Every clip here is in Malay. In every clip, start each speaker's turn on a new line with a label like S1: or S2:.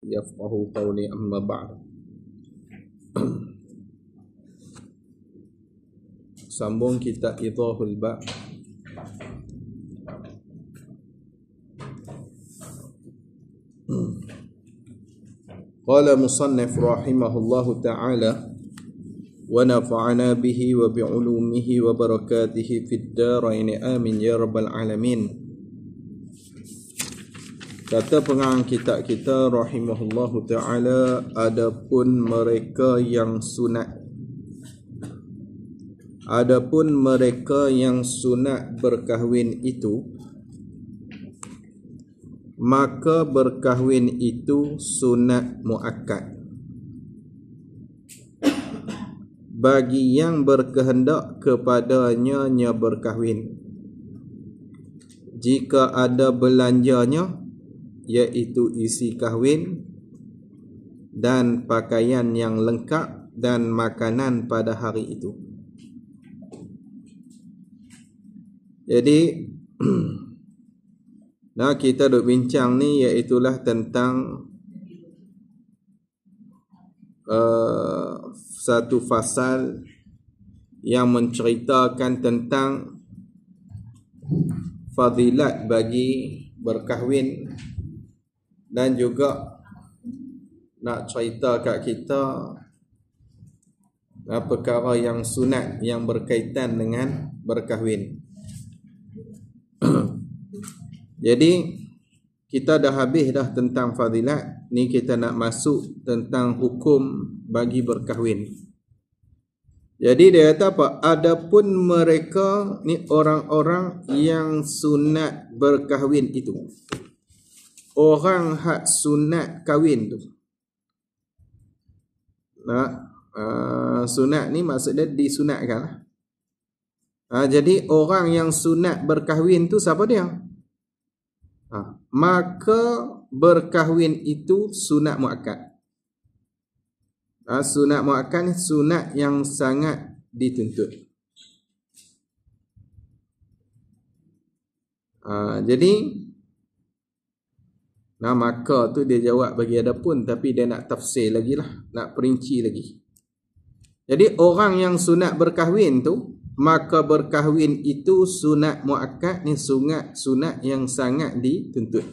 S1: يفقه قولي أما بعد sambung كتاب إضاه الباء قال مصنف رحمه الله تعالى ونفعنا به وبعلومه وبركاته في الدارين آمين يا رب العالمين Kata pengarang kitab kita rahimahullah ta'ala Adapun mereka yang sunat Adapun mereka yang sunat berkahwin itu Maka berkahwin itu sunat mu'akad Bagi yang berkehendak kepadanya berkahwin jika ada belanjanya iaitu isi kahwin dan pakaian yang lengkap dan makanan pada hari itu. Jadi nah kita duk bincang ni iaitu lah tentang uh, satu fasal yang menceritakan tentang fadilat bagi berkahwin dan juga nak cerita kat kita perkara yang sunat yang berkaitan dengan berkahwin. Jadi kita dah habis dah tentang fadilat, ni kita nak masuk tentang hukum bagi berkahwin. Jadi dia kata apa? Adapun mereka ni orang-orang yang sunat berkahwin itu orang hak sunat kahwin tu. Nah, ah, sunat ni maksud dia disunatkan. Uh, jadi orang yang sunat berkahwin tu siapa dia? Uh, maka berkahwin itu sunat muakkad. Uh, sunat muakkad ni sunat yang sangat dituntut. Uh, jadi Nah maka tu dia jawab bagi ada pun tapi dia nak tafsir lagi lah. Nak perinci lagi. Jadi orang yang sunat berkahwin tu maka berkahwin itu sunat muakkad ni sunat sunat yang sangat dituntut.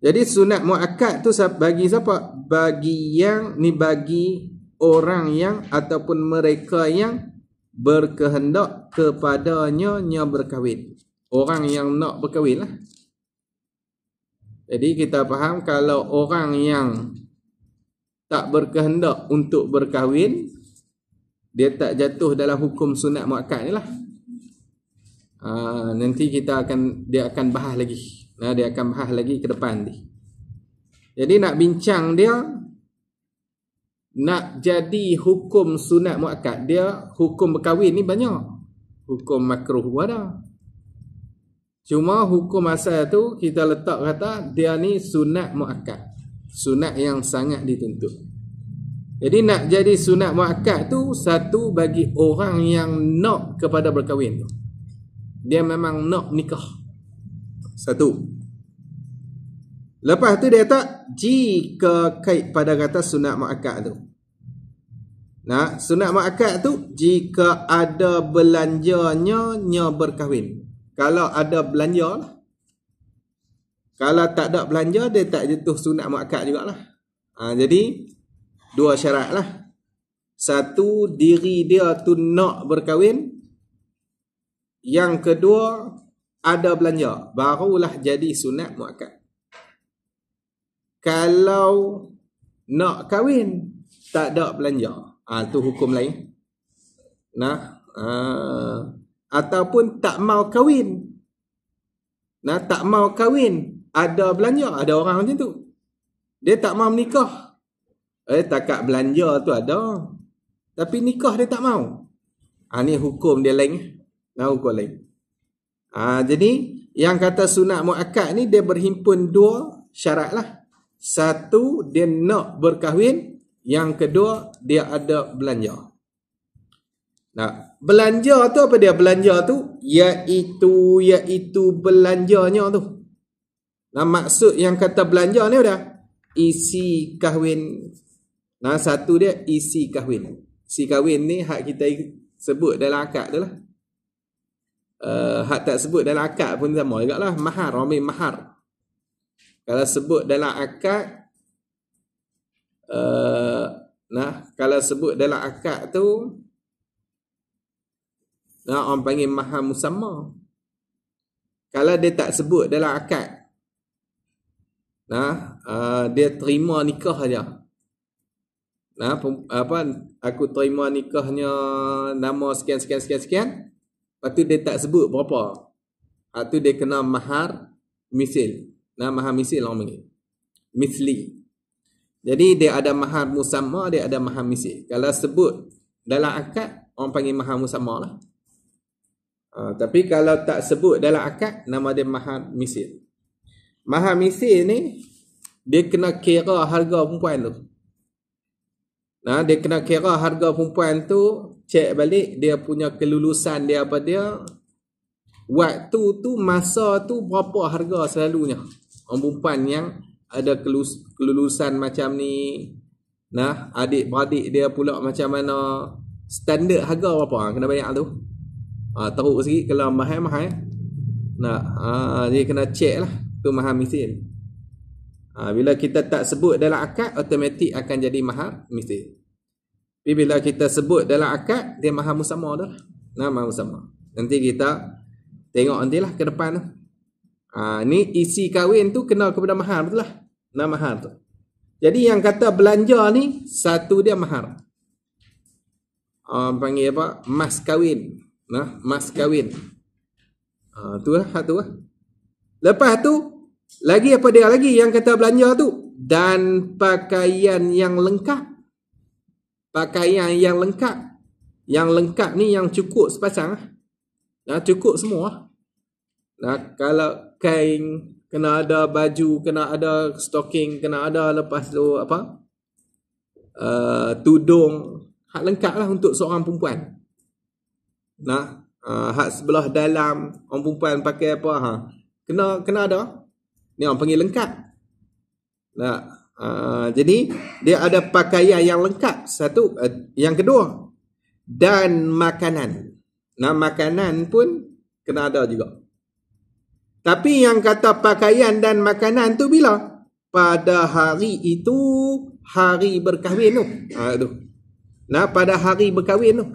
S1: Jadi sunat muakkad tu bagi siapa? Bagi yang ni bagi orang yang ataupun mereka yang berkehendak kepadanya nya berkahwin. Orang yang nak berkahwin lah. Jadi kita faham kalau orang yang tak berkehendak untuk berkahwin dia tak jatuh dalam hukum sunat muakkad nilah. Ah ha, nanti kita akan dia akan bahas lagi. Nah ha, dia akan bahas lagi ke depan ni. Jadi nak bincang dia nak jadi hukum sunat muakkad dia hukum berkahwin ni banyak. Hukum makruh wadah. Cuma hukum asal tu kita letak kata dia ni sunat muakkad. Sunat yang sangat dituntut. Jadi nak jadi sunat muakkad tu satu bagi orang yang nak kepada berkahwin tu. Dia memang nak nikah. Satu. Lepas tu dia kata jika kait pada kata sunat muakkad tu. Nah, sunat muakkad tu jika ada belanjanya nya berkahwin kalau ada belanja lah. Kalau tak ada belanja, dia tak jatuh sunat mu'akad jugalah. Ha, jadi, dua syarat lah. Satu, diri dia tu nak berkahwin. Yang kedua, ada belanja. Barulah jadi sunat mu'akad. Kalau nak kahwin, tak ada belanja. Ha, tu hukum lain. Nah, ha, ataupun tak mau kahwin. Nah, tak mau kahwin, ada belanja, ada orang macam tu. Dia tak mau menikah. Eh tak takat belanja tu ada. Tapi nikah dia tak mau. Ah ni hukum dia lain. Eh. Nah hukum lain. Ah jadi yang kata sunat muakkad ni dia berhimpun dua syarat lah. Satu dia nak berkahwin, yang kedua dia ada belanja. Nah, belanja tu apa dia? Belanja tu iaitu iaitu belanjanya tu. Nah, maksud yang kata belanja ni sudah isi kahwin. Nah, satu dia isi kahwin. Si kahwin ni hak kita sebut dalam akad tu lah. Uh, hak tak sebut dalam akad pun sama juga lah. Mahar, ramai mahar. Kalau sebut dalam akad, uh, eh, nah, kalau sebut dalam akad tu, Nah, ha, orang panggil maha musamma kalau dia tak sebut dalam akad nah ha, ha, uh, dia terima nikah saja nah apa aku terima nikahnya nama sekian sekian sekian sekian waktu dia tak sebut berapa waktu dia kena mahar misil nah Maha misil orang panggil misli jadi dia ada mahar musamma dia ada Maha misil kalau sebut dalam akad orang panggil Maha musamma lah Ha, tapi kalau tak sebut dalam akad nama dia mahar misil. Mahar misil ni dia kena kira harga perempuan tu. Nah, ha, dia kena kira harga perempuan tu, Cek balik dia punya kelulusan dia apa dia. Waktu tu masa tu berapa harga selalunya? Orang perempuan yang ada kelulusan macam ni. Nah, adik-beradik dia pula macam mana? Standard harga berapa? Kena bayar tu ah ha, teruk sikit kalau mahal mahal nak ha, dia kena check lah tu mahal mesin ha, bila kita tak sebut dalam akad automatik akan jadi mahal mesin tapi bila kita sebut dalam akad dia mahal musamma dah nah, mahal musamma nanti kita tengok nanti lah ke depan ha, ni isi kahwin tu kenal kepada mahal betul lah nah, mahal tu jadi yang kata belanja ni satu dia mahal Uh, panggil apa? Mas kahwin nah ha? mas kawin, ha, tu lah hak tu lah lepas tu lagi apa dia lagi yang kata belanja tu dan pakaian yang lengkap pakaian yang lengkap yang lengkap ni yang cukup sepasang lah nah, cukup semua nah, kalau kain kena ada baju kena ada stocking kena ada lepas tu apa uh, tudung hak lengkap lah untuk seorang perempuan nah uh, hak sebelah dalam orang perempuan pakai apa ha kena kena ada ni orang panggil lengkap nah uh, jadi dia ada pakaian yang lengkap satu uh, yang kedua dan makanan nah makanan pun kena ada juga tapi yang kata pakaian dan makanan tu bila pada hari itu hari berkahwin tu aduh nah pada hari berkahwin tu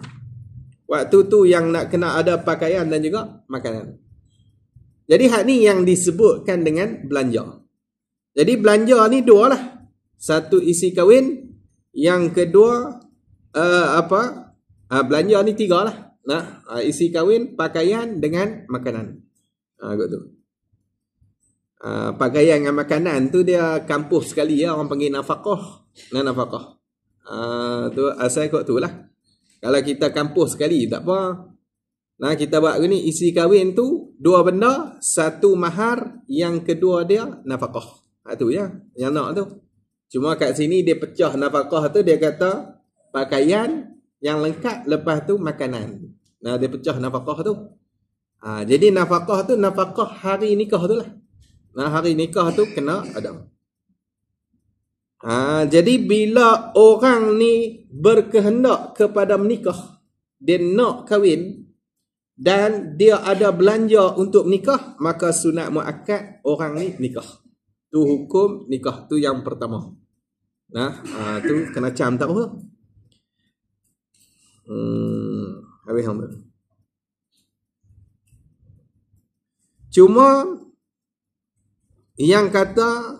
S1: Waktu tu yang nak kena ada pakaian dan juga makanan. Jadi hak ni yang disebutkan dengan belanja. Jadi belanja ni dua lah. Satu isi kahwin. Yang kedua uh, apa? Ha, belanja ni tiga lah. Nah, eh, isi kahwin, pakaian dengan makanan. Ah, ha, tu. Ha, pakaian dengan makanan tu dia kampuh sekali ya orang panggil nafkah. Nah, nafkah. Ah, ha, tu asal kot tu lah. Kalau kita kampus sekali tak apa. Nah kita buat ni isi kahwin tu dua benda, satu mahar, yang kedua dia nafkah. Itu ha, ya, yang nak tu. Cuma kat sini dia pecah nafkah tu dia kata pakaian yang lengkap lepas tu makanan. Nah dia pecah nafkah tu. Ha, jadi nafkah tu nafkah hari nikah tu lah. Nah hari nikah tu kena ada. Ha, jadi bila orang ni berkehendak kepada menikah, dia nak kahwin dan dia ada belanja untuk menikah, maka sunat muakkad orang ni nikah. Tu hukum nikah tu yang pertama. Nah, ha, tu kena cam tak apa. Hmm, habis hamba. Cuma yang kata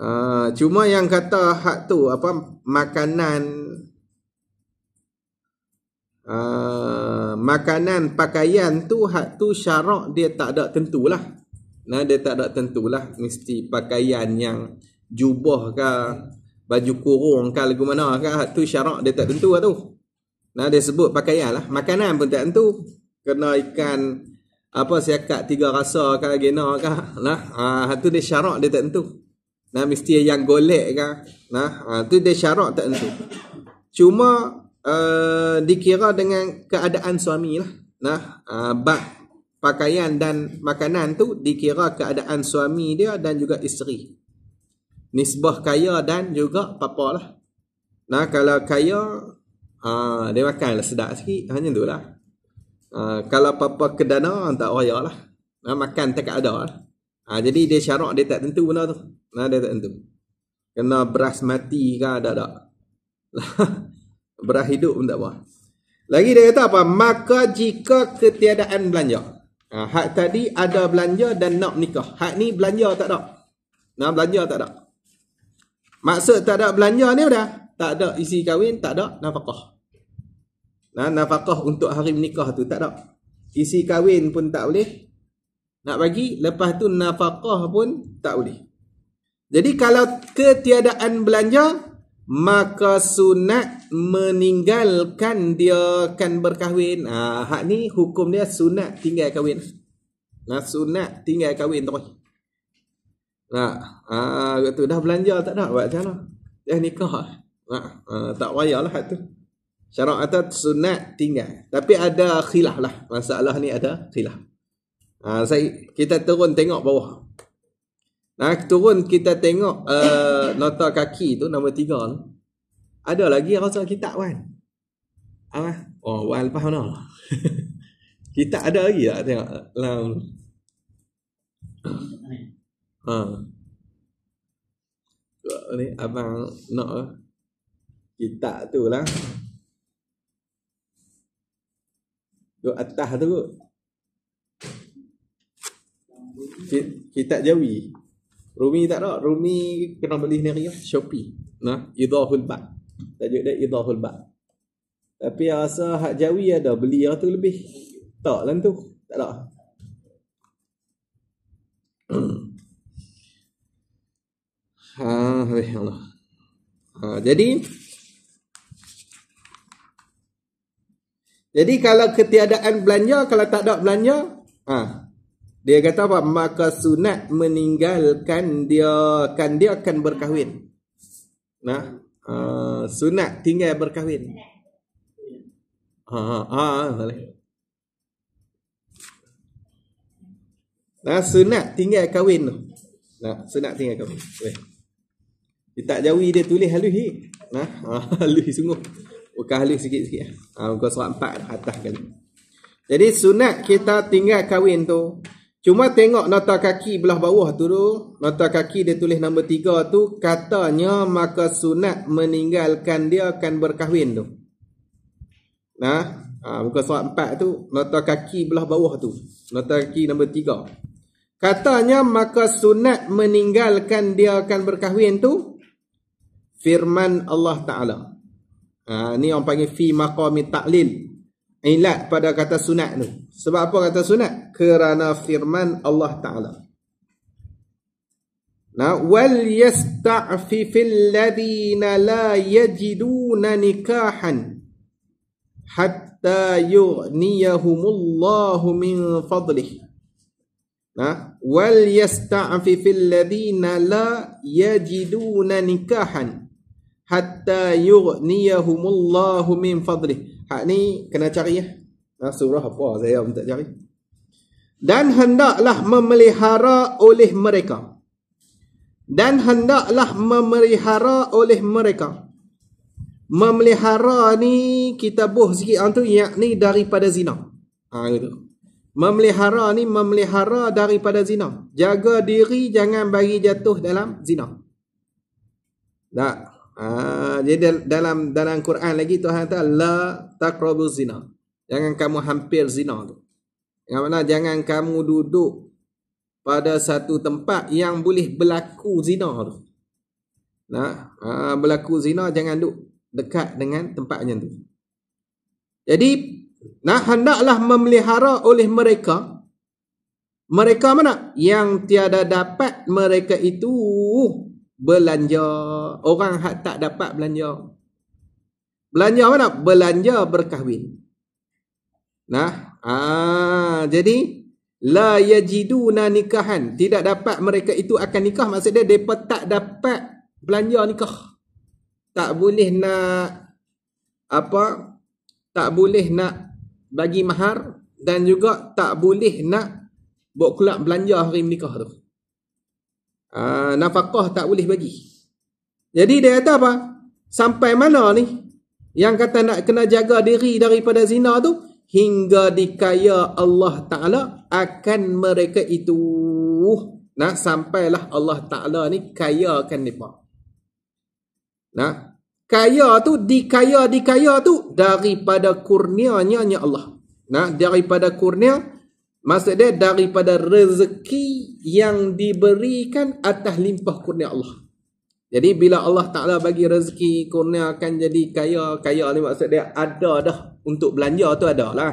S1: Ah, cuma yang kata hak tu apa makanan uh, makanan pakaian tu hak tu syarak dia tak ada tentulah. Nah dia tak ada tentulah mesti pakaian yang jubah ke baju kurung ke lagu mana ke hak tu syarak dia tak tentu lah tu. Nah dia sebut pakaian lah makanan pun tak tentu kena ikan apa siakat tiga rasa ke gena ke nah ah, hak tu dia syarak dia tak tentu Nah mesti yang golek kan. Nah itu ha, dia syarat tak tentu. Cuma uh, dikira dengan keadaan suami lah. Nah uh, bak pakaian dan makanan tu dikira keadaan suami dia dan juga isteri. Nisbah kaya dan juga papa lah. Nah kalau kaya uh, dia makan lah sedap sikit. Hanya tu lah. Uh, kalau papa kedana tak payah lah. Nah, makan tak ada lah. Ha, jadi dia syarak dia tak tentu benda tu. Nah ha, dia tak tentu. Kena beras mati ke ada tak? beras hidup pun tak apa. Lagi dia kata apa? Maka jika ketiadaan belanja. Ha, hak tadi ada belanja dan nak nikah. Hak ni belanja tak ada. Nah belanja tak ada. Maksud tak ada belanja ni apa dah? Tak ada isi kahwin, tak ada nafkah. Nah ha, nafkah untuk hari menikah tu tak ada. Isi kahwin pun tak boleh, nak bagi lepas tu nafkah pun tak boleh jadi kalau ketiadaan belanja maka sunat meninggalkan dia akan berkahwin ha hak ni hukum dia sunat tinggal kahwin nah sunat tinggal kahwin terus nah ha ah, gitu dah belanja tak ada buat macam mana dah nikah nah ha, tak payahlah hak tu syarat atas sunat tinggal tapi ada khilaf lah masalah ni ada khilaf Ha, saya kita turun tengok bawah. Nah, ha, turun kita tengok uh, nota kaki tu nombor tiga tu. Ada lagi rasa kitab kan? Apa? Oh, wal pas mana? kita ada lagi tak tengok dalam Ha. Ni abang nak eh, kita tu lah. Duk atas tu kitab jawi Rumi tak tahu Rumi kena beli ni lah Shopee Nah, Idahul Ba' Tajuk dia Idahul Ba' Tapi yang rasa hak jawi ada Beli yang lah tu lebih Tak lah tu Tak tahu Ha, Allah. Ha, jadi jadi kalau ketiadaan belanja, kalau tak ada belanja, ha, dia kata apa? Maka sunat meninggalkan dia kan dia akan berkahwin. Nah, uh, sunat tinggal berkahwin. Ha ha ha. Nah, sunat tinggal kahwin Nah, sunat tinggal kahwin. Weh. Kita jawi dia tulis halus hi. Nah, ah, halus sungguh. Bukan halus sikit-sikit. Lah. Ah, ha, muka surat 4 atas kali. Jadi sunat kita tinggal kahwin tu Cuma tengok nota kaki belah bawah tu tu, nota kaki dia tulis nombor tiga tu, katanya maka sunat meninggalkan dia akan berkahwin tu. Nah, ha, buka soal empat tu, nota kaki belah bawah tu, nota kaki nombor tiga. Katanya maka sunat meninggalkan dia akan berkahwin tu, firman Allah Ta'ala. Ha, ni orang panggil fi maqami ta'lil ilat pada kata sunat tu. Sebab apa kata sunat? Kerana firman Allah Ta'ala. Nah, wal yasta'fifil ladhina la yajiduna nikahan hatta yughniyahumullahu min fadlih. Nah, wal yasta'fifil ladhina la yajiduna nikahan hatta yughniyahumullahu min fadlih. Hak ni kena cari ya. Eh. Ha, nah, surah apa saya pun tak cari. Dan hendaklah memelihara oleh mereka. Dan hendaklah memelihara oleh mereka. Memelihara ni kita buh sikit hang tu yakni daripada zina. Ha gitu. Memelihara ni memelihara daripada zina. Jaga diri jangan bagi jatuh dalam zina. Tak. Jadi ah, dalam dalam Quran lagi Tuhan kata la taqrabu zina. Jangan kamu hampir zina tu. Yang mana jangan kamu duduk pada satu tempat yang boleh berlaku zina tu. Nah, aa, berlaku zina jangan duduk dekat dengan tempatnya tu. Jadi nah hendaklah memelihara oleh mereka mereka mana yang tiada dapat mereka itu belanja orang hak tak dapat belanja belanja mana belanja berkahwin nah ah jadi la yajiduna nikahan tidak dapat mereka itu akan nikah maksudnya, dia tak dapat belanja nikah tak boleh nak apa tak boleh nak bagi mahar dan juga tak boleh nak buat kelab belanja hari nikah tu Ah, nafkah tak boleh bagi. Jadi dia kata apa? Sampai mana ni? Yang kata nak kena jaga diri daripada zina tu hingga dikaya Allah Taala akan mereka itu. Nah, sampailah Allah Taala ni kayakan depa. Nah, kaya tu dikaya dikaya tu daripada kurnianya Allah. Nah, daripada kurnia. Maksud dia daripada rezeki yang diberikan atas limpah kurnia Allah. Jadi bila Allah Ta'ala bagi rezeki, kurnia akan jadi kaya. Kaya ni maksud dia ada dah untuk belanja tu ada lah.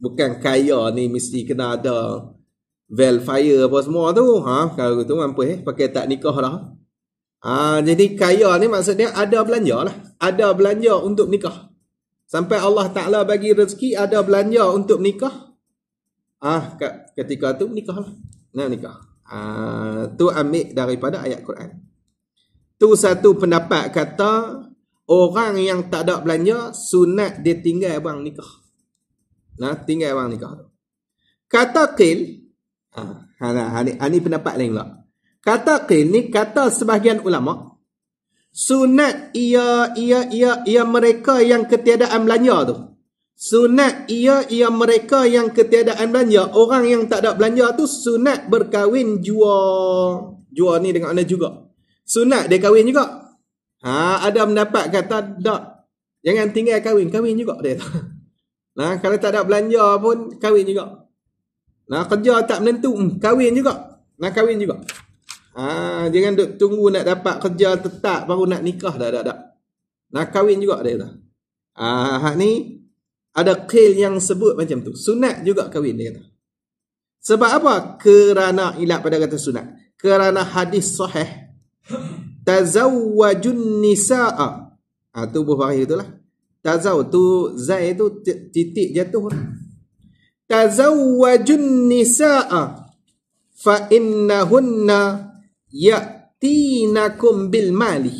S1: Bukan kaya ni mesti kena ada veil fire apa semua tu. Ha, kalau tu mampu eh, pakai tak nikah lah. Ha, jadi kaya ni maksud dia ada belanja lah. Ada belanja untuk nikah. Sampai Allah Ta'ala bagi rezeki, ada belanja untuk nikah ah ketika tu menikah lah. Nak menikah. Ah, tu ambil daripada ayat Quran. Tu satu pendapat kata orang yang tak ada belanja sunat dia tinggal abang nikah. Nah, tinggal abang nikah. Kata qil ah, ha, ha, ha, ni pendapat lain pula. Kata qil ni kata sebahagian ulama sunat ia ia ia ia mereka yang ketiadaan belanja tu. Sunat ia ia mereka yang ketiadaan belanja. Orang yang tak ada belanja tu sunat berkahwin jua. Jua ni dengan anda juga. Sunat dia kahwin juga. Ha, ada mendapat kata tak. Jangan tinggal kahwin. Kahwin juga dia tu. Nah, kalau tak ada belanja pun kahwin juga. Nah, kerja tak menentu. Hmm, kahwin juga. nah kahwin juga. Ha, jangan duk tunggu nak dapat kerja tetap baru nak nikah dah. Dah, dah. Nak kahwin juga dia tu. Ha, hak ni ada qil yang sebut macam tu sunat juga kahwin dia kata sebab apa kerana ilat pada kata sunat kerana hadis sahih tazawwajun nisaa ah tu buah itu lah tazaw tu zai tu titik jatuh lah. tazawwajun nisaa fa innahunna ya'tinakum bil mali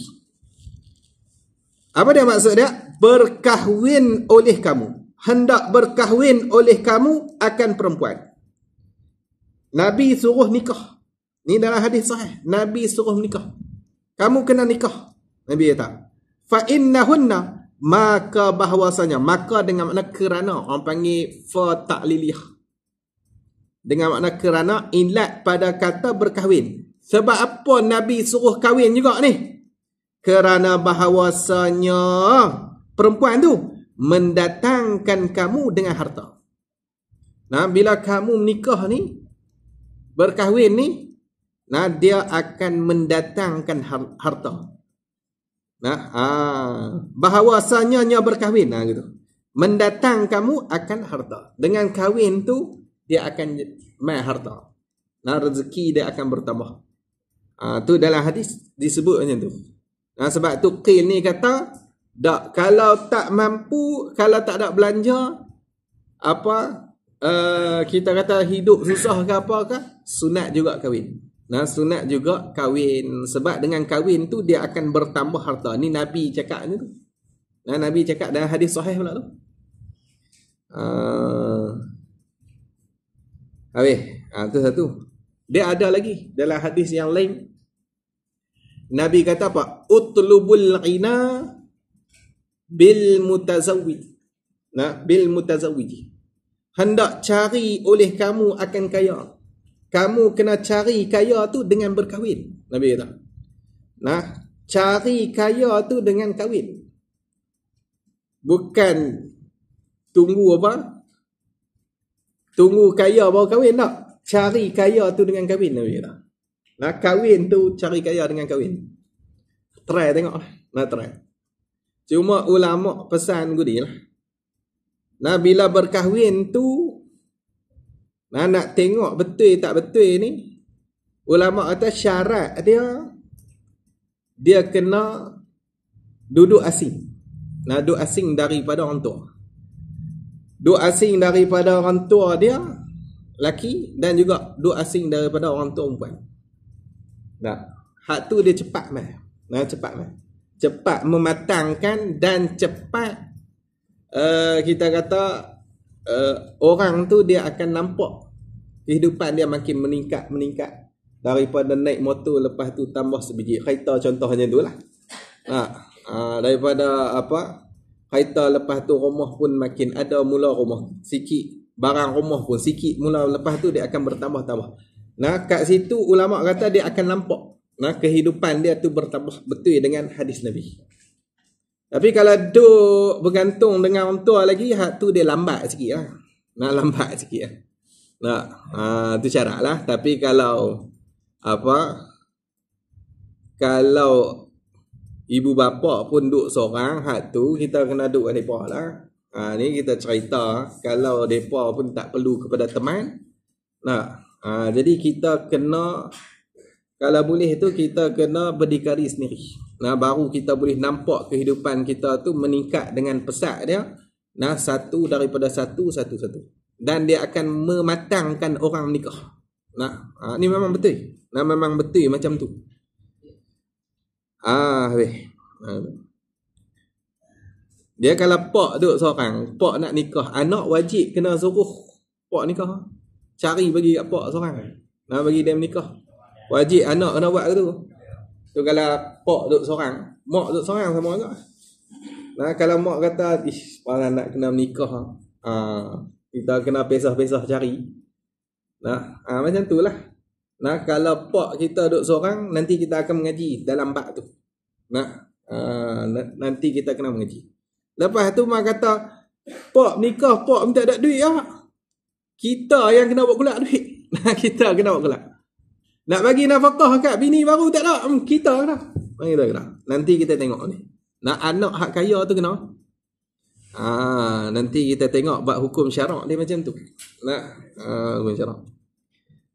S1: apa dia maksud dia berkahwin oleh kamu hendak berkahwin oleh kamu akan perempuan. Nabi suruh nikah. Ni dalam hadis sahih. Nabi suruh nikah. Kamu kena nikah. Nabi kata, fa innahunna maka bahwasanya maka dengan makna kerana orang panggil fa ta'liliyah. Dengan makna kerana ilat pada kata berkahwin. Sebab apa Nabi suruh kahwin juga ni? Kerana bahawasanya perempuan tu mendatangkan kamu dengan harta. Nah, bila kamu nikah ni, berkahwin ni, nah dia akan mendatangkan harta. Nah, ah, bahawasanya nya berkahwin nah gitu. Mendatang kamu akan harta. Dengan kahwin tu dia akan mai harta. Nah, rezeki dia akan bertambah. Ah, tu dalam hadis disebut macam tu. Nah, sebab tu Qil ni kata Dak kalau tak mampu, kalau tak ada belanja, apa uh, kita kata hidup susah ke apa ke, sunat juga kahwin. Nah, sunat juga kahwin sebab dengan kahwin tu dia akan bertambah harta. Ni Nabi cakap ni tu. Nah, Nabi cakap dalam hadis sahih pula tu. Uh, eh, Abi, ah, tu satu. Dia ada lagi dalam hadis yang lain. Nabi kata apa? Utlubul ghina bil mutazawwij nah bil mutazawwiji hendak cari oleh kamu akan kaya kamu kena cari kaya tu dengan berkahwin nabi kata nah cari kaya tu dengan kahwin bukan tunggu apa tunggu kaya baru kahwin tak cari kaya tu dengan kahwin nabi kata nah kahwin tu cari kaya dengan kahwin try tengoklah nak try Cuma ulama pesan gue ni lah. Nah bila berkahwin tu nah nak tengok betul tak betul ni ulama kata syarat dia dia kena duduk asing. Nah duduk asing daripada orang tua. Duduk asing daripada orang tua dia laki dan juga duduk asing daripada orang tua perempuan. Nah, hak tu dia cepat meh. Nah cepat meh cepat mematangkan dan cepat uh, kita kata uh, orang tu dia akan nampak kehidupan dia makin meningkat meningkat daripada naik motor lepas tu tambah sebiji kereta contohnya tu lah ha, uh, daripada apa kereta lepas tu rumah pun makin ada mula rumah sikit barang rumah pun sikit mula lepas tu dia akan bertambah-tambah nah kat situ ulama kata dia akan nampak nah kehidupan dia tu bertambah betul dengan hadis Nabi. Tapi kalau tu bergantung dengan orang tua lagi, hak tu dia lambat sikit lah. Nak lambat sikit lah. Nak, itu ha, uh, cara lah. Tapi kalau, apa, kalau ibu bapa pun duk seorang, hak tu kita kena duk dengan mereka lah. Ha, ni kita cerita kalau mereka pun tak perlu kepada teman nah ha, jadi kita kena kalau boleh tu kita kena berdikari sendiri. Nah baru kita boleh nampak kehidupan kita tu meningkat dengan pesat dia. Nah satu daripada satu satu satu. Dan dia akan mematangkan orang nikah. Nah, ha, ni memang betul. Nah memang betul macam tu. Ah, weh. Ha. Dia kalau pak tu seorang, pak nak nikah, anak wajib kena suruh pak nikah. Cari bagi kat pak seorang. Nak bagi dia menikah. Wajib anak kena buat gitu. Tu kalau pak duduk seorang, mak duduk seorang sama juga. Nah, kalau mak kata, "Ish, pang anak kena menikah." Ha, ah, kita kena pesah-pesah cari. Nah, ha, macam itulah. Nah, kalau pak kita duduk seorang, nanti kita akan mengaji dalam bab tu. Nah, ha, nanti kita kena mengaji. Lepas tu mak kata, "Pak nikah, pak minta ada duit ah." Ya? Kita yang kena buat kulak duit. Nah, kita kena buat kulak. Nak bagi nafkah kat bini baru tak nak. Hmm, kita kena. Mari kita kena. Nanti kita tengok ni. Nak anak hak kaya tu kena. Ah, nanti kita tengok buat hukum syarak dia macam tu. Nak ah, hukum syarak.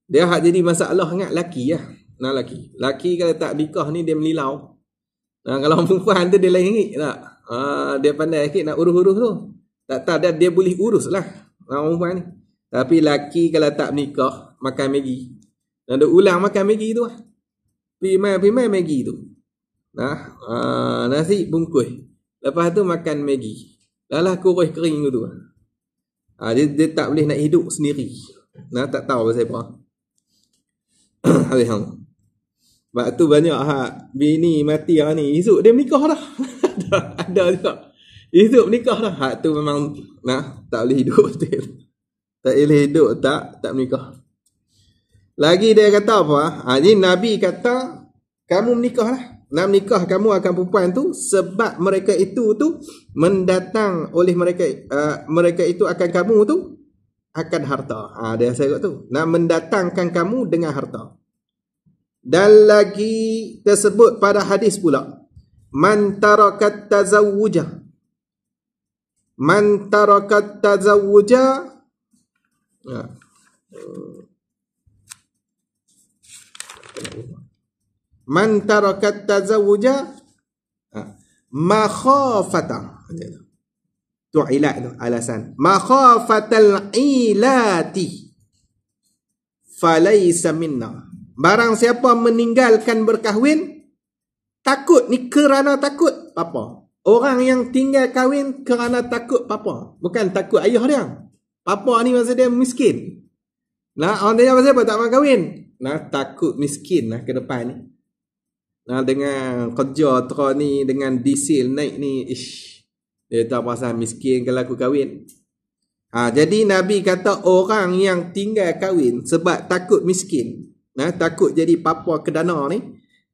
S1: Dia hak jadi masalah sangat laki lah. Nak laki. Laki kalau tak nikah ni dia melilau. Nah, kalau perempuan tu dia lain ingat tak? Ah, ha, dia pandai sikit nak urus-urus tu. Tak tahu dia, dia boleh urus lah. Nah, perempuan ni. Tapi laki kalau tak nikah makan megi dan dia ulang makan Maggi tu lah. Pimai-pimai Maggi tu. Nah, aa, ah, nasi bungkus. Lepas tu makan Maggi. Lalah kurus kering tu. Ha, dia, dia tak boleh nak hidup sendiri. Nah, tak tahu pasal apa. Habis hang. Sebab tu banyak ha, bini mati yang ni. Esok dia menikah dah. ada juga. Esok menikah dah. Hak tu memang nah, tak boleh hidup. tak boleh hidup tak tak menikah. Lagi dia kata apa? Ha, ah? ah, jadi Nabi kata, kamu menikahlah. Nak menikah kamu akan perempuan tu sebab mereka itu tu mendatang oleh mereka uh, mereka itu akan kamu tu akan harta. Ha, dia saya kata tu. Nak mendatangkan kamu dengan harta. Dan lagi tersebut pada hadis pula. Man tarakat tazawujah. Man tarakat tazawujah. Ha. Man tarakat tazawuja ha, makhafata. Tu ilat tu alasan. Makhafatal ilati. Falaysa minna. Barang siapa meninggalkan berkahwin, takut ni kerana takut papa. Orang yang tinggal kahwin kerana takut papa. Bukan takut ayah dia. Papa ni masa dia miskin. Nah, orang tanya pasal apa tak mahu kahwin? Nah, takut miskin lah ke depan ni. Nah, dengan kerja terak ni, dengan diesel naik ni, ish. Dia tak pasal miskin kalau aku kahwin. Ha, jadi Nabi kata orang yang tinggal kahwin sebab takut miskin, nah, takut jadi papa kedana ni,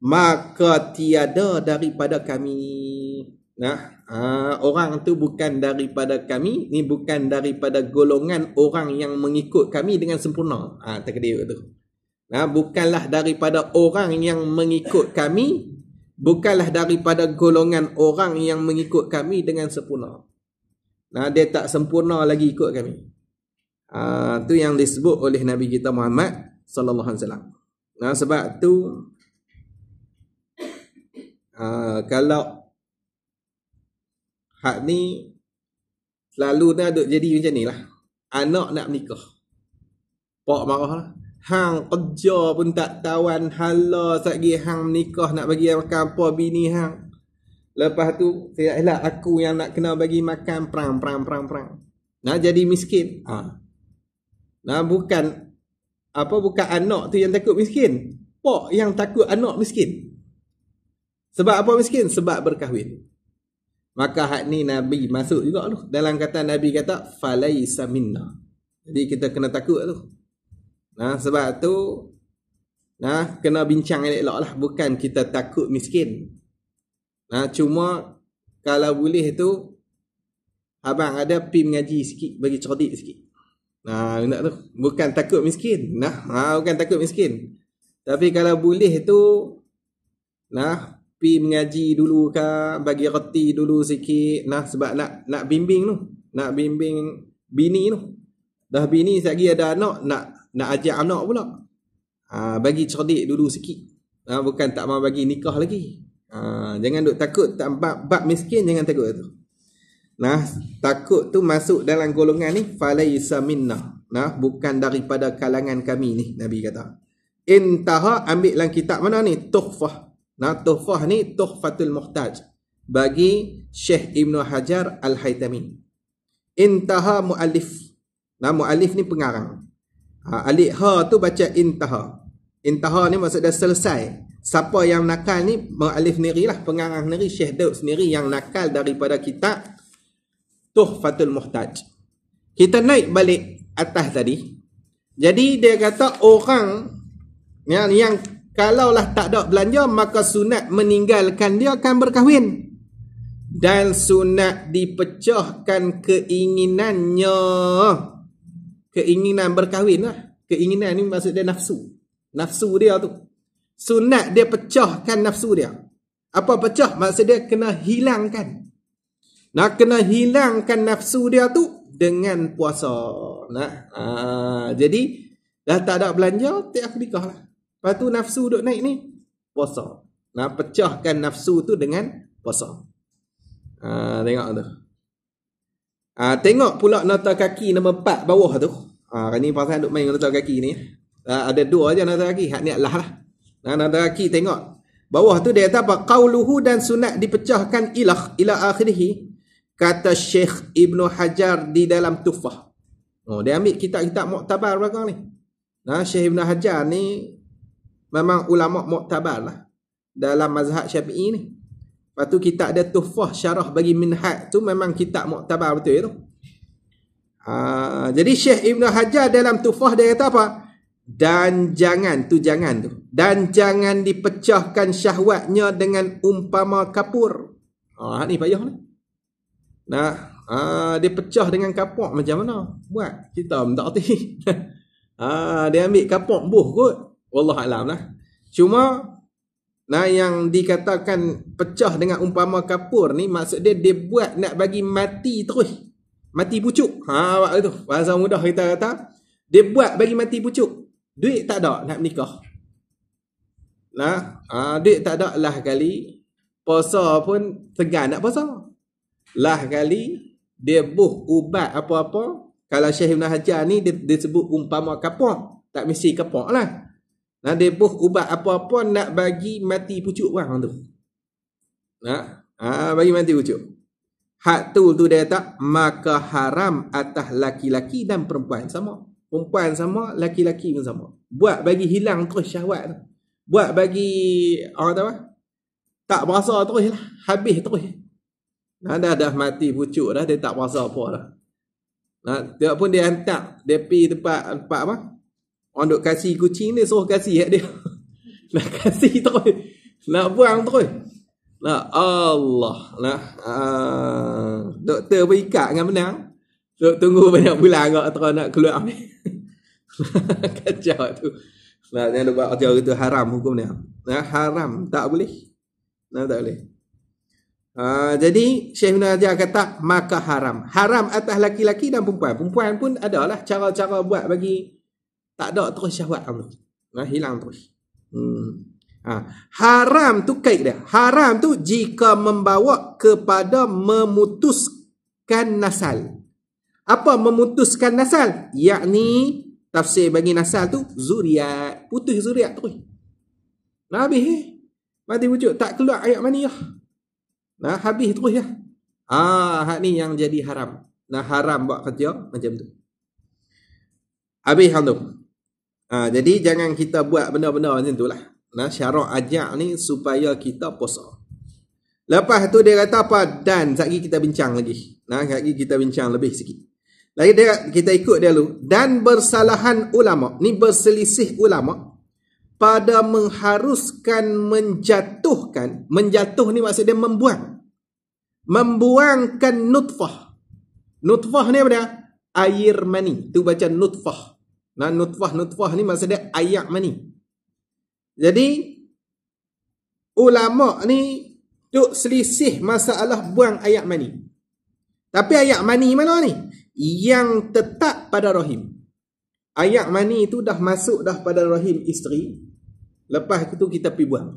S1: maka tiada daripada kami. Nah, Ha, orang tu bukan daripada kami ni bukan daripada golongan orang yang mengikut kami dengan sempurna ah ha, takdir tu ha, bukanlah daripada orang yang mengikut kami bukanlah daripada golongan orang yang mengikut kami dengan sempurna nah ha, dia tak sempurna lagi ikut kami ha, tu yang disebut oleh nabi kita Muhammad sallallahu alaihi wasallam nah sebab tu ha, kalau Hak ni Selalu ni ada jadi macam ni lah Anak nak menikah Pak marah lah Hang kerja pun tak tawan Hala sagi hang menikah Nak bagi makan apa bini hang Lepas tu Saya elak aku yang nak kena bagi makan Perang perang perang perang Nak jadi miskin ha. Nah bukan apa bukan anak tu yang takut miskin. Pak yang takut anak miskin. Sebab apa miskin? Sebab berkahwin maka hak ni nabi masuk juga tu dalam kata nabi kata falaisa minna jadi kita kena takut tu nah sebab tu nah kena bincang eloklah bukan kita takut miskin nah cuma kalau boleh tu abang ada pi mengaji sikit bagi cerdik sikit nah nak tu bukan takut miskin nah ha, bukan takut miskin tapi kalau boleh tu nah pi mengaji dulu ke bagi reti dulu sikit nah sebab nak nak bimbing tu nak bimbing bini tu dah bini lagi ada anak nak nak ajak anak pula ha, bagi cerdik dulu sikit ha, bukan tak mau bagi nikah lagi ha, jangan duk takut tak bab, bab miskin jangan takut tu nah takut tu masuk dalam golongan ni falaisa minna nah bukan daripada kalangan kami ni nabi kata intaha ambil dalam kitab mana ni tuhfah Nah, tuhfah ni tuhfatul muhtaj bagi Syekh Ibnu Hajar Al-Haytami. Intaha mu'alif. Nah, mu'alif ni pengarang. Ha, alik ha tu baca intaha. Intaha ni maksud dah selesai. Siapa yang nakal ni, mu'alif sendiri lah. Pengarang sendiri, Syekh Daud sendiri yang nakal daripada kitab Tuhfatul Muhtaj. Kita naik balik atas tadi. Jadi dia kata orang yang, yang Kalaulah tak ada belanja maka sunat meninggalkan dia akan berkahwin dan sunat dipecahkan keinginannya keinginan berkahwin lah keinginan ni maksud dia nafsu nafsu dia tu sunat dia pecahkan nafsu dia apa pecah maksud dia kena hilangkan nak kena hilangkan nafsu dia tu dengan puasa nah aa, ah, jadi dah tak ada belanja tak aku nikah lah Lepas tu nafsu duduk naik ni Puasa Nak pecahkan nafsu tu dengan puasa ha, Tengok tu ha, Tengok pula nota kaki nombor 4 bawah tu ha, Ni pasal duduk main nota kaki ni ha, Ada dua je nota kaki Hak niat lah lah ha, Nota kaki tengok Bawah tu dia kata apa? Qawluhu dan sunat dipecahkan ilah ila akhirihi kata Syekh Ibn Hajar di dalam tufah. Oh, dia ambil kitab-kitab muktabar belakang ni. Nah, Syekh Ibn Hajar ni memang ulama muktabar lah dalam mazhab syafi'i ni lepas tu kita ada tufah syarah bagi minhad tu memang kitab muktabar betul tu ha, jadi Syekh Ibn Hajar dalam tufah dia kata apa dan jangan tu jangan tu dan jangan dipecahkan syahwatnya dengan umpama kapur ah ni payah ni nah ha, dia pecah dengan kapur macam mana buat kita tak erti ha, ah, dia ambil kapur buh kot Wallahualam lah Cuma Nah yang dikatakan pecah dengan umpama kapur ni maksud dia dia buat nak bagi mati terus. Mati pucuk. Ha awak tu. Bahasa mudah kita kata dia buat bagi mati pucuk. Duit tak ada nak nikah. Nah, ha, duit tak ada lah kali. Puasa pun segan nak puasa. Lah kali dia buh ubat apa-apa. Kalau Syekh Ibn Hajar ni dia, dia sebut umpama kapur. Tak mesti kapur lah. Nah, ha, dia buh ubat apa-apa nak bagi mati pucuk lah orang tu. Nah, ha? ha, bagi mati pucuk. Hak tu tu dia tak maka haram atas laki-laki dan perempuan sama. Perempuan sama, laki-laki pun sama. Buat bagi hilang terus syahwat tu. Buat bagi orang tahu apa? Tak berasa terus lah. Habis terus. Nah, ha, dah dah mati pucuk dah dia tak berasa apa lah. Nah, tiap pun dia hantar dia pergi tempat tempat apa? Orang duk kasi kucing ni suruh kasi kat dia. Nak kasi terus. Nak buang terus. Nah, Allah. Nah, uh, doktor pun ikat dengan benang. Duk tunggu banyak bulan kau terus nak keluar ni. Kacau tu. Nah, jangan lupa hati-hati itu haram hukum ni, Nah, haram. Tak boleh. Nah, tak boleh. Uh, jadi Syekh bin Hajar kata maka haram. Haram atas laki-laki dan perempuan. Perempuan pun adalah cara-cara buat bagi tak ada terus syahwat kamu. Nah, ha, hilang terus. Hmm. Ha. Haram tu kait dia. Haram tu jika membawa kepada memutuskan nasal. Apa memutuskan nasal? Yakni tafsir bagi nasal tu zuriat. Putus zuriat terus. Nah, habis eh? Mati wujud. Tak keluar ayat mana ya? Nah, habis terus ya? Ah, ha, ni yang jadi haram. Nah, haram buat kerja macam tu. Habis hang Ha, jadi jangan kita buat benda-benda macam tu lah. Nah, syarat ajak ni supaya kita puasa. Lepas tu dia kata apa? Dan sekejap kita bincang lagi. Nah, sekejap kita bincang lebih sikit. Lagi dia, kita ikut dia dulu. Dan bersalahan ulama. Ni berselisih ulama. Pada mengharuskan menjatuhkan. Menjatuh ni maksud dia membuang. Membuangkan nutfah. Nutfah ni apa dia? Air mani. Tu baca nutfah. Nah nutfah nutfah ni maksud ayat mana ni? Jadi ulama ni tu selisih masalah buang ayak mani. Tapi ayat mana? mana ni? Yang tetap pada rahim. Ayat mana itu dah masuk dah pada rahim isteri. Lepas itu kita pergi buang.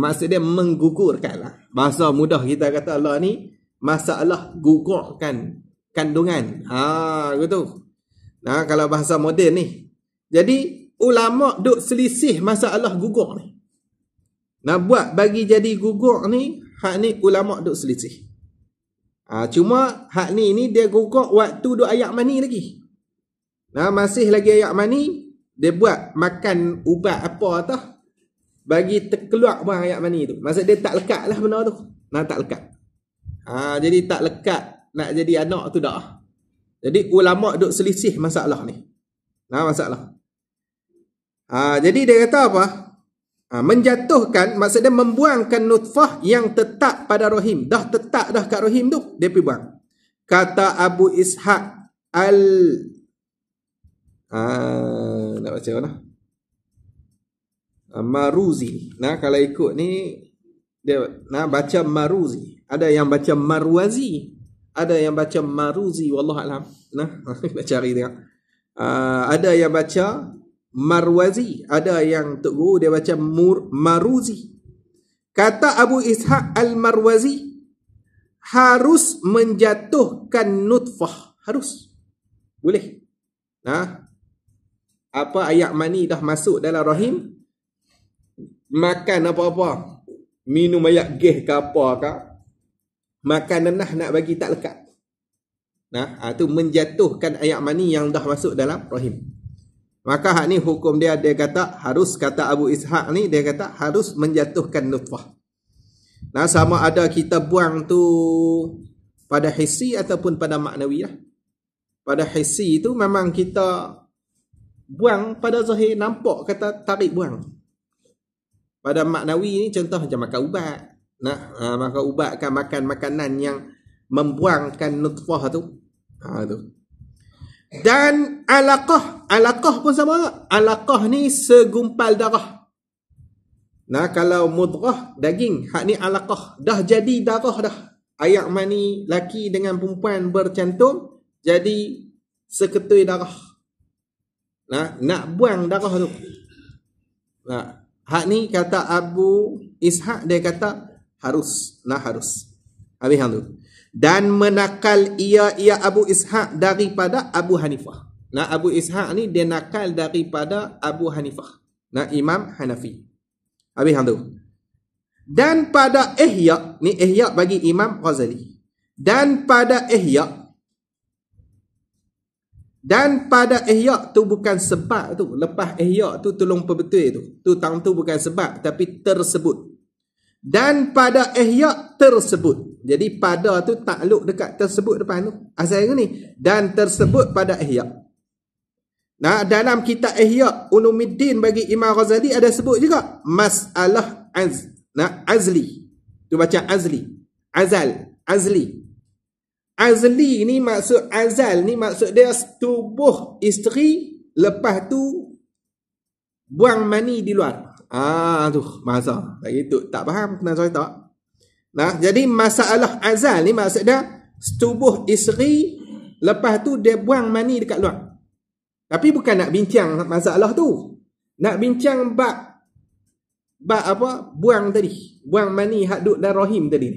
S1: Maksud dia menggugurkan lah. Bahasa mudah kita kata Allah ni. Masalah gugurkan kandungan. Ah, ha, gitu. Ha, kalau bahasa moden ni. Jadi, ulama' duk selisih masalah gugur ni. Nak buat bagi jadi gugur ni, hak ni ulama' duk selisih. Ha, cuma, hak ni ni dia gugur waktu duk ayak mani lagi. Nah, ha, masih lagi ayak mani, dia buat makan ubat apa tau. Bagi terkeluak pun ayak mani tu. Maksud dia tak lekat lah benda tu. Nah, tak lekat. Ha, jadi tak lekat nak jadi anak tu dah. Jadi ulama duk selisih masalah ni. Nah ha, masalah. Ha, jadi dia kata apa? Ha, menjatuhkan maksudnya membuangkan nutfah yang tetap pada rahim. Dah tetap dah kat rahim tu, dia pergi buang. Kata Abu Ishaq al ha, nak baca mana? Maruzi. Nah kalau ikut ni dia nak baca Maruzi. Ada yang baca Marwazi ada yang baca Maruzi wallahu alam nah kita cari tengok uh, ada yang baca Marwazi ada yang tok guru dia baca Mur Maruzi kata Abu Ishaq Al-Marwazi harus menjatuhkan nutfah harus boleh nah apa ayat mani dah masuk dalam rahim makan apa-apa minum ayat geh ke apa ke makan nenah nak bagi tak lekat. Nah, ha, menjatuhkan ayat mani yang dah masuk dalam rahim. Maka hak ni hukum dia dia kata harus kata Abu Ishaq ni dia kata harus menjatuhkan nutfah. Nah, sama ada kita buang tu pada hissi ataupun pada maknawi lah. Pada hissi tu memang kita buang pada zahir nampak kata tarik buang. Pada maknawi ni contoh macam makan ubat, nak ha, ah, maka ubatkan makan makanan yang membuangkan nutfah tu ha tu dan alaqah alaqah pun sama alaqah ni segumpal darah nah kalau mudghah daging hak ni alaqah dah jadi darah dah ayak mani laki dengan perempuan bercantum jadi seketul darah nah nak buang darah tu nah hak ni kata Abu Ishaq dia kata harus lah harus habis hang tu dan menakal ia ia Abu Ishaq daripada Abu Hanifah nah Abu Ishaq ni dia nakal daripada Abu Hanifah nah Imam Hanafi habis hang tu dan pada Ihya ni Ihya bagi Imam Ghazali dan pada Ihya dan pada ihya tu bukan sebab tu. Lepas ihya tu tolong perbetul tu. Tu tang tu bukan sebab tapi tersebut dan pada ihya tersebut jadi pada tu takluk dekat tersebut depan tu asalnya ni dan tersebut pada ihya nah dalam kitab ihya ulumuddin bagi imam ghazali ada sebut juga masalah az nah azli tu baca azli azal azli azli ni maksud azal ni maksud dia tubuh isteri lepas tu buang mani di luar Ah tu masa. Tak gitu. Tak faham kena cerita. Nah, jadi masalah azal ni maksud dia setubuh isteri lepas tu dia buang mani dekat luar. Tapi bukan nak bincang masalah tu. Nak bincang bab bab apa? Buang tadi. Buang mani hadud dan rahim tadi.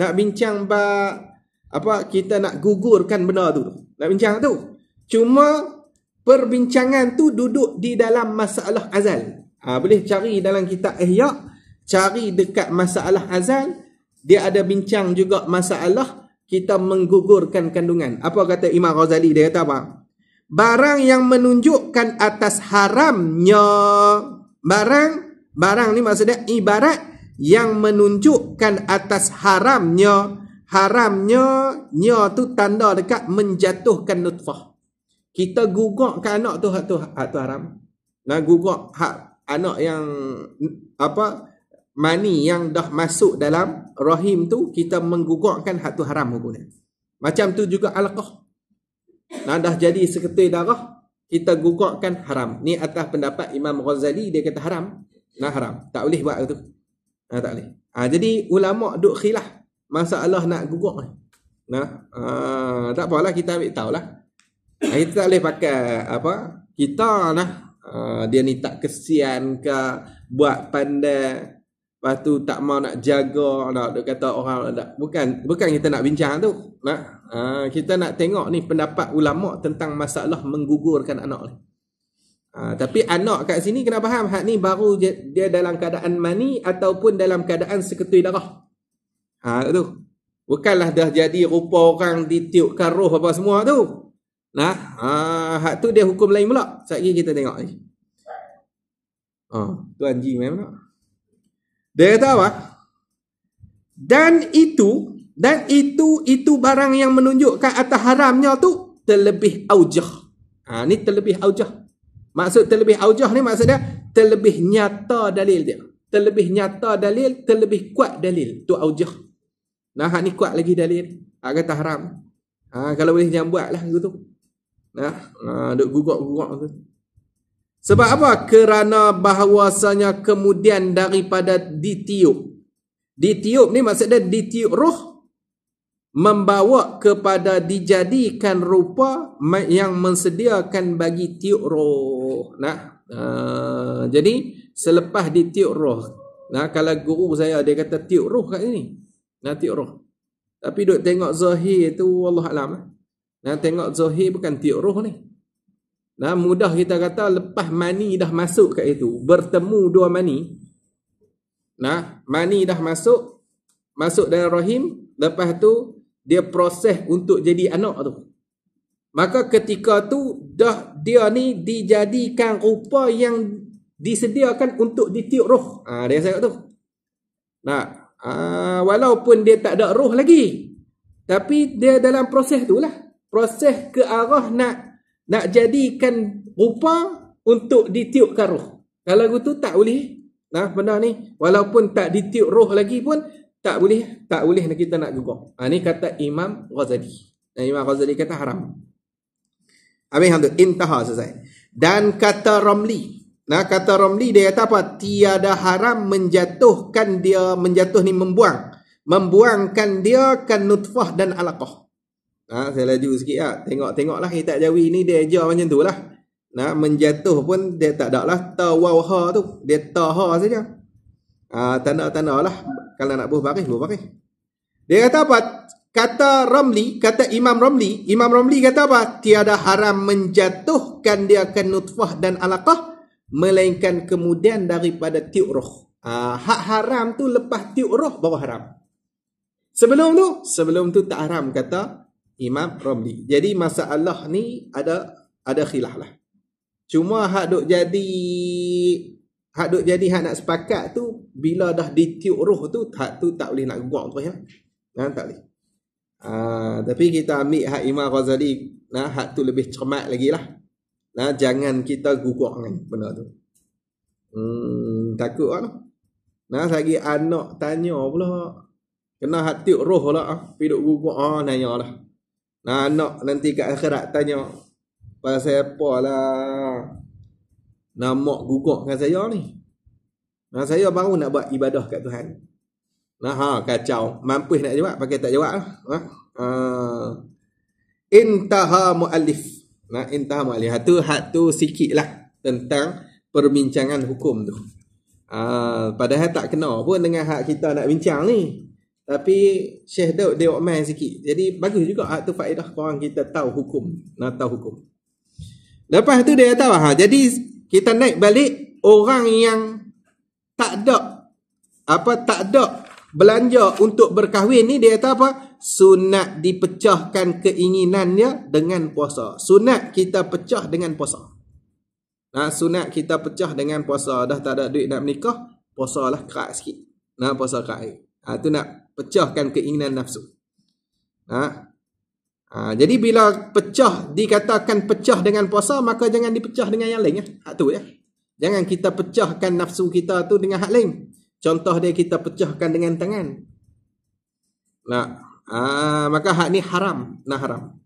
S1: Nak bincang bab apa kita nak gugurkan benda tu. Nak bincang tu. Cuma perbincangan tu duduk di dalam masalah azal. Ha, boleh cari dalam kitab Ihya, cari dekat masalah azal, dia ada bincang juga masalah kita menggugurkan kandungan. Apa kata Imam Ghazali? Dia kata apa? Barang yang menunjukkan atas haramnya. Barang, barang ni maksudnya ibarat yang menunjukkan atas haramnya. Haramnya, nya tu tanda dekat menjatuhkan nutfah. Kita gugurkan anak tu hak tu, hak tu haram. Nah, gugur hak anak yang apa mani yang dah masuk dalam rahim tu kita menggugurkan hak tu haram hukumnya. Macam tu juga alqah. Nah, dah jadi seketul darah kita gugurkan haram. Ni atas pendapat Imam Ghazali dia kata haram. Nah haram. Tak boleh buat tu. Nah, tak boleh. Ha, jadi ulama duk khilaf masalah nak gugur ni. Nah, ha, tak apalah kita ambil tahulah. Ha, kita tak boleh pakai apa? Kita nah Ah, dia ni tak kesian ke buat pandai lepas tu tak mau nak jaga nak dia kata orang tak bukan bukan kita nak bincang tu nak ha, kita nak tengok ni pendapat ulama tentang masalah menggugurkan anak ni ha, tapi anak kat sini kena faham hak ni baru dia, dia dalam keadaan mani ataupun dalam keadaan seketui darah ha, tu bukanlah dah jadi rupa orang ditiupkan roh apa semua tu Nah, ha, hak tu dia hukum lain pula. Satgi kita tengok ni. Ha, ah, tu anjing memang. Dia kata apa? Dan itu dan itu itu barang yang menunjukkan atas haramnya tu terlebih aujah. Ha, ni terlebih aujah. Maksud terlebih aujah ni maksud dia terlebih nyata dalil dia. Terlebih nyata dalil, terlebih kuat dalil. Tu aujah. Nah, hak ni kuat lagi dalil. Hak kata haram. Ha, kalau boleh jangan buat lah. Gitu. Ya, duk gugup-gugup tu. Sebab apa? Kerana bahawasanya kemudian daripada ditiup. Ditiup ni maksudnya ditiup roh membawa kepada dijadikan rupa yang mensediakan bagi tiup roh. Nah, uh, jadi selepas ditiup roh. Nah, kalau guru saya dia kata tiup roh kat sini. Nah, tiup roh. Tapi duk tengok zahir tu Allah alam. Eh? Nah, tengok zahir bukan tiuk roh ni. Nah, mudah kita kata lepas mani dah masuk kat itu. Bertemu dua mani. Nah, mani dah masuk. Masuk dalam rahim. Lepas tu, dia proses untuk jadi anak tu. Maka ketika tu, dah dia ni dijadikan rupa yang disediakan untuk ditiuk roh. Ah, ha, dia cakap tu. Nah, ha, walaupun dia tak ada roh lagi. Tapi dia dalam proses tu lah proses ke arah nak nak jadikan rupa untuk ditiupkan roh. Kalau gitu tak boleh. Nah, benda ni walaupun tak ditiup roh lagi pun tak boleh, tak boleh nak kita nak gugur. Ha ah, ni kata Imam Ghazali. Dan Imam Ghazali kata haram. Amin hamdu intaha selesai. Dan kata Ramli. Nah, kata Romli dia kata apa? Tiada haram menjatuhkan dia, menjatuh ni membuang. Membuangkan dia kan nutfah dan alaqah. Ha, saya laju sikit lah. Tengok, tengok lah kitab jawi ni dia ajar macam tu lah. Ha, menjatuh pun dia tak ada lah. Ta ha tu. Dia ta ha saja. Ha, tanda-tanda lah. Kalau nak buh baris, buh baris. Dia kata apa? Kata Romli, kata Imam Romli. Imam Romli kata apa? Tiada haram menjatuhkan dia ke nutfah dan alaqah. Melainkan kemudian daripada tiuk Ha, hak haram tu lepas tiuk roh baru haram. Sebelum tu, sebelum tu tak haram kata Imam Romli. Jadi masalah ni ada ada khilaf lah. Cuma hak duk jadi hak duk jadi hak nak sepakat tu bila dah ditiup roh tu hak tu tak boleh nak gua tu ya. Nah, tak boleh. Aa, ah, tapi kita ambil hak Imam Ghazali nah hak tu lebih cermat lagi lah. Nah jangan kita gugur ni, benda tu. Hmm, takut lah. Nah, lagi anak tanya pula. Kena hati roh lah. Pergi duk gugur. Ah, nanya lah. Nah, anak nanti kat akhirat tanya pasal apa lah nama gugur dengan saya ni. Nah, saya baru nak buat ibadah kat Tuhan. Nah, ha, kacau. Mampus nak jawab, pakai tak jawab lah. Ha? Uh, intaha mu'alif. Nah, intaha mu'alif. Itu ha, hatu sikit lah tentang perbincangan hukum tu. Uh, padahal tak kena pun dengan hak kita nak bincang ni tapi Syekh Daud dia main sikit. Jadi bagus juga hak tu faedah orang kita tahu hukum, nak tahu hukum. Lepas tu dia tahu ha. Jadi kita naik balik orang yang tak ada apa tak ada belanja untuk berkahwin ni dia kata apa? Sunat dipecahkan keinginannya dengan puasa. Sunat kita pecah dengan puasa. Nah, ha, sunat kita pecah dengan puasa. Dah tak ada duit nak menikah, puasalah kerak sikit. Nah, ha, puasa kerak. Ha, itu nak pecahkan keinginan nafsu. Ha? Ha, jadi bila pecah, dikatakan pecah dengan puasa, maka jangan dipecah dengan yang lain. Ya? Hak tu ya. Jangan kita pecahkan nafsu kita tu dengan hak lain. Contoh dia kita pecahkan dengan tangan. Nah, ha, maka hak ni haram. Nah haram.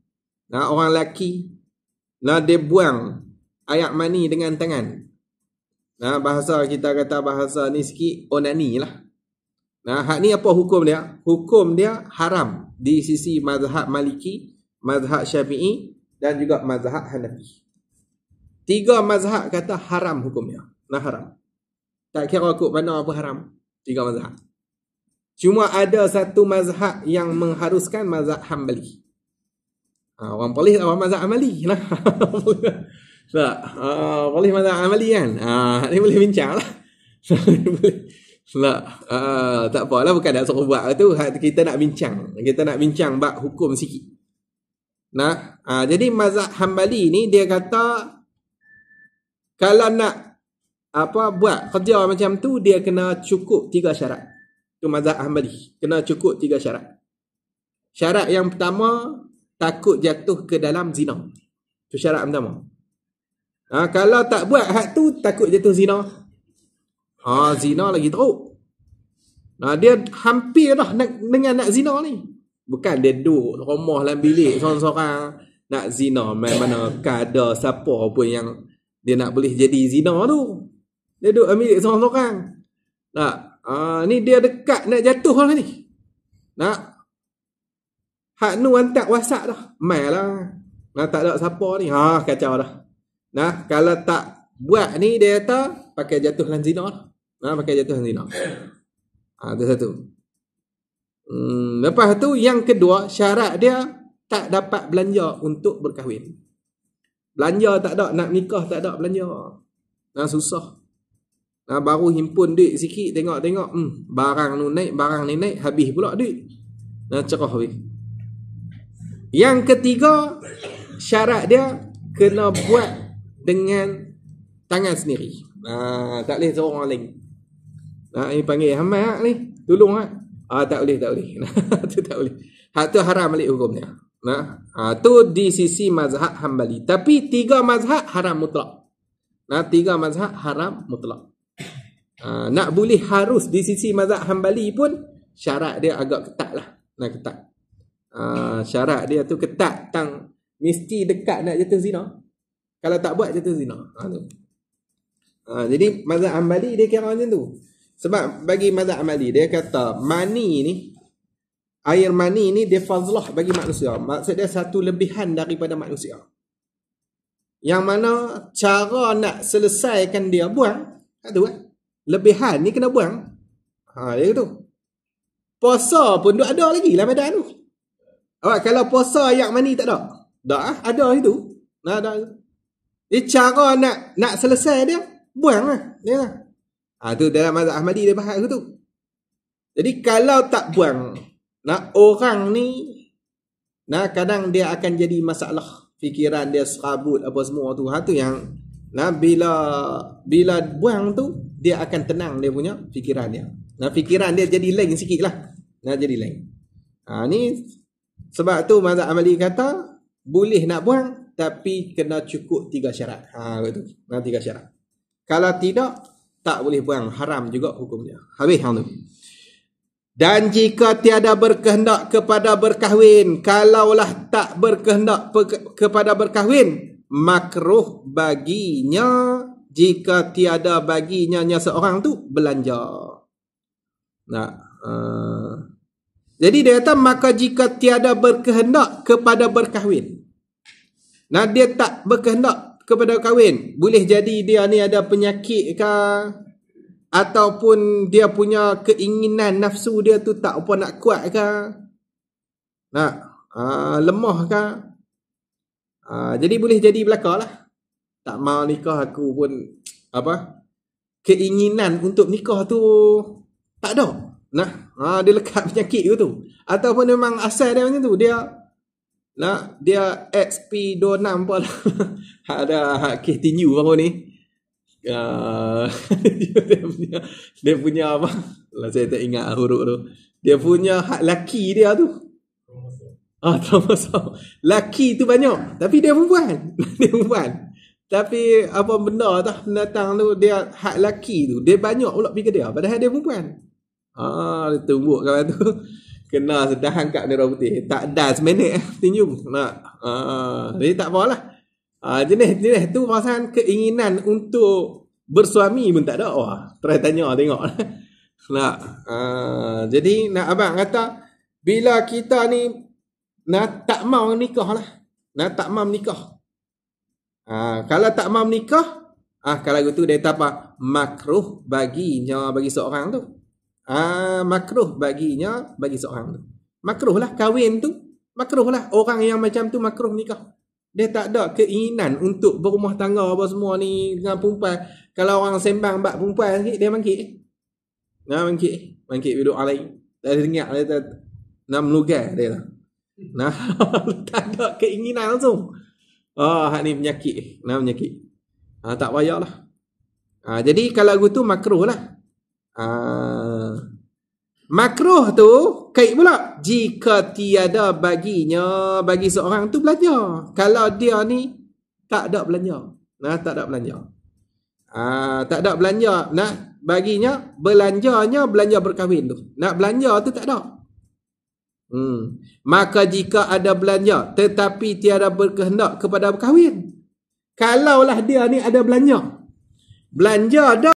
S1: Nah orang lelaki, nah dia buang ayak mani dengan tangan. Nah bahasa kita kata bahasa ni sikit onani lah. Nah, ha, hak ni apa hukum dia? Hukum dia haram di sisi mazhab Maliki, mazhab Syafi'i dan juga mazhab Hanafi. Tiga mazhab kata haram hukumnya. Nah haram. Tak kira aku mana apa haram. Tiga mazhab. Cuma ada satu mazhab yang mengharuskan mazhab Hanbali. Ha, orang boleh lah mazhab Hanbali. Nah. tak. Ha, boleh mazhab Hanbali kan? Ha, ni boleh bincang lah. Tak, uh, ah, tak apa lah bukan nak suruh buat tu ha, Kita nak bincang Kita nak bincang bab hukum sikit nah, uh, Jadi mazhab Hanbali ni dia kata Kalau nak apa buat kerja macam tu Dia kena cukup tiga syarat Tu mazhab Hanbali Kena cukup tiga syarat Syarat yang pertama Takut jatuh ke dalam zina Tu syarat pertama uh, Kalau tak buat hak tu Takut jatuh zina Ha zina lagi teruk. Nah dia hampir dah nak, dengan nak zina ni. Bukan dia duduk rumah dalam bilik seorang-seorang nak zina main mana kada siapa pun yang dia nak boleh jadi zina tu. Dia duduk ambil seorang-seorang. nah ah ni dia dekat nak jatuh lah ni. Nak Hak nu hantar WhatsApp dah. Mai lah. Nah, tak ada siapa ni. Ha kacau dah. Nah, kalau tak buat ni dia tak pakai jatuh dalam zina lah. Nah, pakai jatuh henti nak. Lah. Ha, ah, itu satu. Hmm, lepas tu yang kedua syarat dia tak dapat belanja untuk berkahwin. Belanja tak ada, nak nikah tak ada belanja. Ha, susah. Ha, baru himpun duit sikit tengok-tengok hmm, barang tu naik, barang ni naik habis pula duit. Ha, cerah habis. Yang ketiga syarat dia kena buat dengan tangan sendiri. Ha, tak boleh seorang lain. Ha, ah, ini panggil Hamad ha, ni. Tolong ha. ha. tak boleh, tak boleh. itu tak boleh. Ha, tu haram balik hukumnya. Nah, ha, tu di sisi mazhab Hambali. Tapi tiga mazhab haram mutlak. Nah, tiga mazhab haram mutlak. Ha, nak boleh harus di sisi mazhab Hambali pun syarat dia agak ketat lah. nak ketat. Ha, syarat dia tu ketat tang mesti dekat nak jatuh zina. Kalau tak buat jatuh zina. Ha, Ha, jadi mazhab Hambali dia kira macam tu. Sebab bagi mazhab amali dia kata mani ni air mani ni dia fazlah bagi manusia. Maksud dia satu lebihan daripada manusia. Yang mana cara nak selesaikan dia buang, tak tahu eh? Lebihan ni kena buang. Ha dia kata. Puasa pun duk ada lagi lah badan tu. Awak kalau puasa air mani tak ada. Tak ah, ada itu. Nah ada. Dia cara nak nak selesai dia buang lah. Dia lah. Ha, tu dalam mazhab Ahmadi dia bahas tu. Jadi kalau tak buang, nak orang ni nak kadang dia akan jadi masalah fikiran dia serabut apa semua tu. Ha tu yang nak bila bila buang tu dia akan tenang dia punya fikiran dia. Nah fikiran dia jadi lain sikit lah Nah jadi lain. Ha ni sebab tu mazhab Ahmadi kata boleh nak buang tapi kena cukup tiga syarat. Ha betul. Nah tiga syarat. Kalau tidak tak boleh buang haram juga hukumnya habis hang tu dan jika tiada berkehendak kepada berkahwin kalaulah tak berkehendak pe- kepada berkahwin makruh baginya jika tiada baginya nya seorang tu belanja nah uh, jadi dia kata maka jika tiada berkehendak kepada berkahwin nah dia tak berkehendak kepada kahwin boleh jadi dia ni ada penyakit ke ataupun dia punya keinginan nafsu dia tu tak apa nak kuat ke nak aa, ah, lemah ke aa, ah, jadi boleh jadi belakalah tak mau nikah aku pun apa keinginan untuk nikah tu tak ada nah aa, ah, dia lekat penyakit tu ataupun memang asal dia macam tu dia Nah, dia XP26 apa lah. Ada hak continue New baru ni. Uh, dia punya apa? Lah saya tak ingat lah huruf tu. Dia punya hak laki dia tu. Ah, termasuk. Laki tu banyak, tapi dia perempuan. dia perempuan. Tapi apa benda tu datang tu dia hak laki tu. Dia banyak pula fikir dia padahal dia perempuan. Ah, dia tumbuk kalau tu kena sedah angkat merah putih tak dah seminit tinju nak ah jadi tak apalah ah jenis jenis tu pasal keinginan untuk bersuami pun tak ada wah try tanya tengok nak ah jadi nak abang kata bila kita ni nak tak mau nikah lah nak tak mau nikah ah kalau tak mau nikah ah kalau gitu dia tak apa makruh baginya bagi seorang tu uh, makruh baginya bagi seorang tu makruh kahwin tu Makruhlah orang yang macam tu makruh nikah dia tak ada keinginan untuk berumah tangga apa semua ni dengan perempuan kalau orang sembang bab perempuan sikit dia mangkit eh. dia mangkit eh. mangkit video alai tak ada tengok dia tak nak melugar dia lah nah, tak ada keinginan langsung oh, hak ni penyakit eh. nak penyakit ha, tak payah lah jadi kalau aku tu makruh lah Ah. makruh tu kait pula jika tiada baginya bagi seorang tu belanja kalau dia ni tak ada belanja nah tak ada belanja aa, ah, tak ada belanja nak baginya belanjanya belanja berkahwin tu nak belanja tu tak ada hmm. maka jika ada belanja tetapi tiada berkehendak kepada berkahwin kalaulah dia ni ada belanja belanja ada